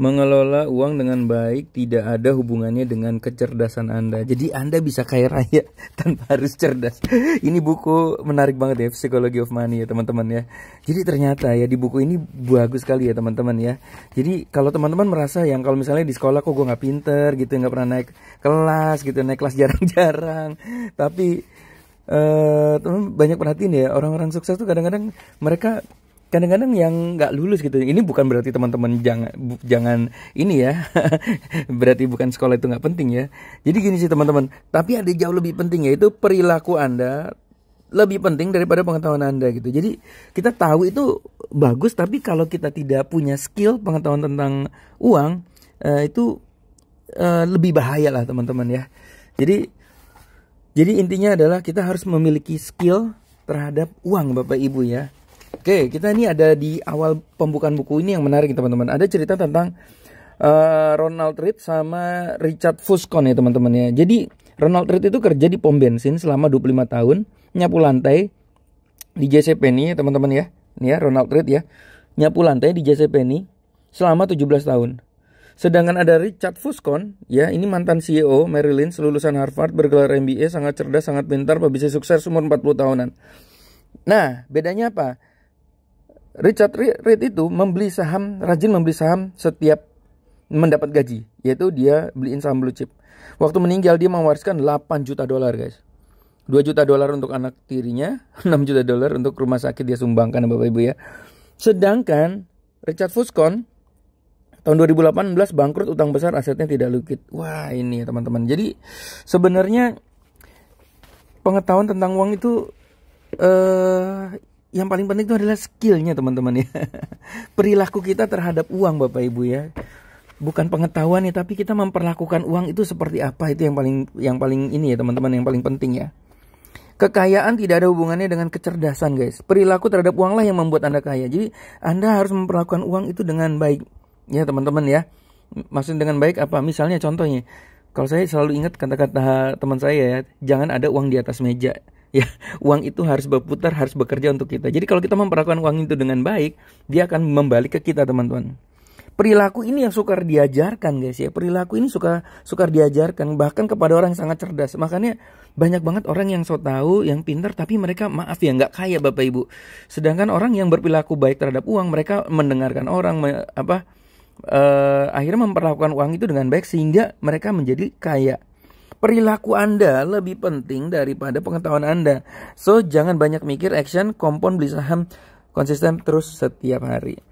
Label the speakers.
Speaker 1: Mengelola uang dengan baik tidak ada hubungannya dengan kecerdasan Anda. Jadi Anda bisa kaya raya tanpa harus cerdas. Ini buku menarik banget ya, Psychology of Money ya teman-teman ya. Jadi ternyata ya di buku ini bagus sekali ya teman-teman ya. Jadi kalau teman-teman merasa yang kalau misalnya di sekolah kok gue gak pinter gitu, gak pernah naik kelas gitu, naik kelas jarang-jarang. Tapi Uh, eh, teman banyak perhatiin ya orang-orang sukses tuh kadang-kadang mereka kadang-kadang yang nggak lulus gitu ini bukan berarti teman-teman jangan bu, jangan ini ya berarti bukan sekolah itu nggak penting ya jadi gini sih teman-teman tapi ada jauh lebih penting yaitu perilaku anda lebih penting daripada pengetahuan anda gitu jadi kita tahu itu bagus tapi kalau kita tidak punya skill pengetahuan tentang uang eh, itu eh, lebih bahaya lah teman-teman ya jadi jadi intinya adalah kita harus memiliki skill terhadap uang bapak ibu ya Oke, kita ini ada di awal pembukaan buku ini yang menarik teman-teman. Ada cerita tentang uh, Ronald Reed sama Richard Fuscon ya teman-teman ya. Jadi Ronald Reed itu kerja di pom bensin selama 25 tahun, nyapu lantai di JCP teman-teman ya. Ini ya Ronald Reed ya. Nyapu lantai di JCP ini selama 17 tahun. Sedangkan ada Richard Fuscon, ya ini mantan CEO Merrill Lynch, lulusan Harvard, bergelar MBA, sangat cerdas, sangat pintar, pebisnis sukses umur 40 tahunan. Nah, bedanya apa? Richard Reed itu membeli saham, rajin membeli saham setiap mendapat gaji, yaitu dia beliin saham blue chip. Waktu meninggal dia mewariskan 8 juta dolar, guys. 2 juta dolar untuk anak tirinya, 6 juta dolar untuk rumah sakit dia sumbangkan Bapak Ibu ya. Sedangkan Richard Fuscon tahun 2018 bangkrut utang besar asetnya tidak liquid. Wah, ini ya teman-teman. Jadi sebenarnya pengetahuan tentang uang itu eh yang paling penting itu adalah skillnya teman-teman ya. Perilaku kita terhadap uang Bapak Ibu ya. Bukan pengetahuan ya, tapi kita memperlakukan uang itu seperti apa itu yang paling yang paling ini ya teman-teman yang paling penting ya. Kekayaan tidak ada hubungannya dengan kecerdasan guys. Perilaku terhadap uanglah yang membuat Anda kaya. Jadi Anda harus memperlakukan uang itu dengan baik. Ya teman-teman ya. maksud dengan baik apa? Misalnya contohnya. Kalau saya selalu ingat kata-kata teman saya ya. Jangan ada uang di atas meja ya uang itu harus berputar harus bekerja untuk kita jadi kalau kita memperlakukan uang itu dengan baik dia akan membalik ke kita teman-teman perilaku ini yang sukar diajarkan guys ya perilaku ini suka sukar diajarkan bahkan kepada orang yang sangat cerdas makanya banyak banget orang yang so tahu yang pintar tapi mereka maaf ya nggak kaya bapak ibu sedangkan orang yang berperilaku baik terhadap uang mereka mendengarkan orang me, apa uh, akhirnya memperlakukan uang itu dengan baik sehingga mereka menjadi kaya perilaku Anda lebih penting daripada pengetahuan Anda. So, jangan banyak mikir action, kompon, beli saham, konsisten terus setiap hari.